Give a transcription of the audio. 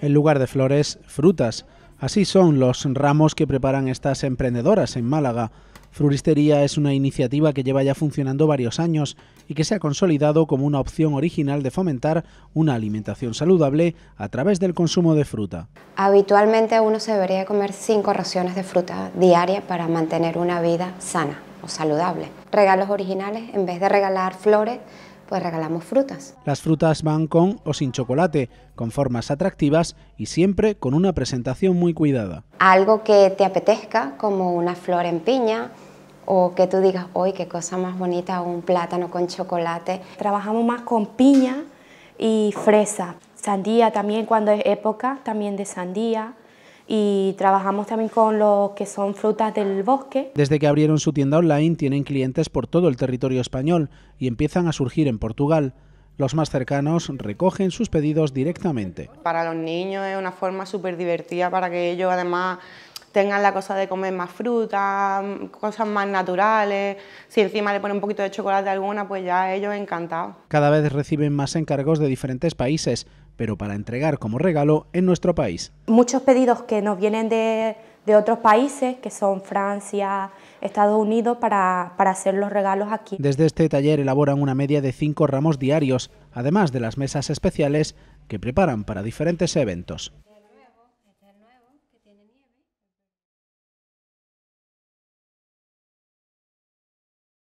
en lugar de flores, frutas. Así son los ramos que preparan estas emprendedoras en Málaga. Fruristería es una iniciativa que lleva ya funcionando varios años y que se ha consolidado como una opción original de fomentar una alimentación saludable a través del consumo de fruta. Habitualmente uno se debería comer cinco raciones de fruta diaria para mantener una vida sana o saludable. Regalos originales, en vez de regalar flores, pues regalamos frutas. Las frutas van con o sin chocolate, con formas atractivas y siempre con una presentación muy cuidada. Algo que te apetezca, como una flor en piña, o que tú digas, hoy qué cosa más bonita, un plátano con chocolate. Trabajamos más con piña y fresa, sandía también cuando es época, también de sandía y trabajamos también con los que son frutas del bosque. Desde que abrieron su tienda online tienen clientes por todo el territorio español y empiezan a surgir en Portugal. Los más cercanos recogen sus pedidos directamente. Para los niños es una forma súper divertida para que ellos además tengan la cosa de comer más fruta, mm, cosas más naturales. Si encima le ponen un poquito de chocolate alguna, pues ya ellos encantados. Cada vez reciben más encargos de diferentes países, pero para entregar como regalo en nuestro país. Muchos pedidos que nos vienen de, otros países, que son Francia, Estados Unidos, para, hacer los regalos aquí. Desde este taller elaboran una media de cinco ramos diarios, además de las mesas especiales que preparan para diferentes eventos.